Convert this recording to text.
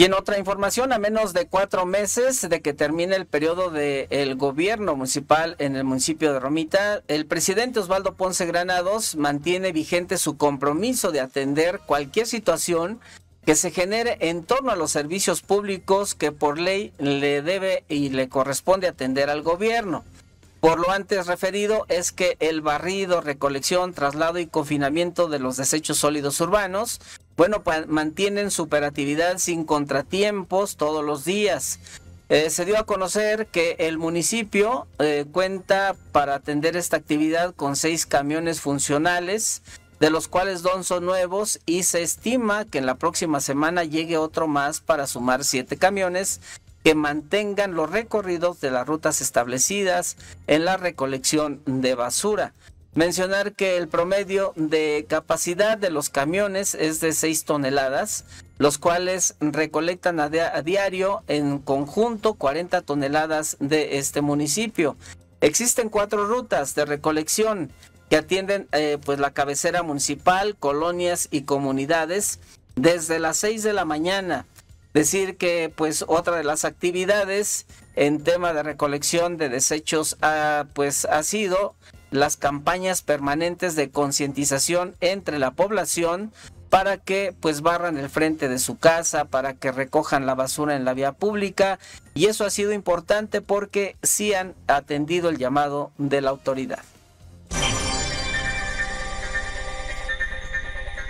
Y en otra información, a menos de cuatro meses de que termine el periodo del gobierno municipal en el municipio de Romita, el presidente Osvaldo Ponce Granados mantiene vigente su compromiso de atender cualquier situación que se genere en torno a los servicios públicos que por ley le debe y le corresponde atender al gobierno. Por lo antes referido es que el barrido, recolección, traslado y confinamiento de los desechos sólidos urbanos bueno, mantienen su operatividad sin contratiempos todos los días. Eh, se dio a conocer que el municipio eh, cuenta para atender esta actividad con seis camiones funcionales, de los cuales dos son nuevos y se estima que en la próxima semana llegue otro más para sumar siete camiones que mantengan los recorridos de las rutas establecidas en la recolección de basura. Mencionar que el promedio de capacidad de los camiones es de 6 toneladas, los cuales recolectan a, diario en conjunto 40 toneladas de este municipio. Existen cuatro rutas de recolección que atienden eh, pues la cabecera municipal, colonias y comunidades desde las 6 de la mañana Decir que pues otra de las actividades en tema de recolección de desechos ha, ah, pues ha sido las campañas permanentes de concientización entre la población para que pues barran el frente de su casa, para que recojan la basura en la vía pública y eso ha sido importante porque sí han atendido el llamado de la autoridad.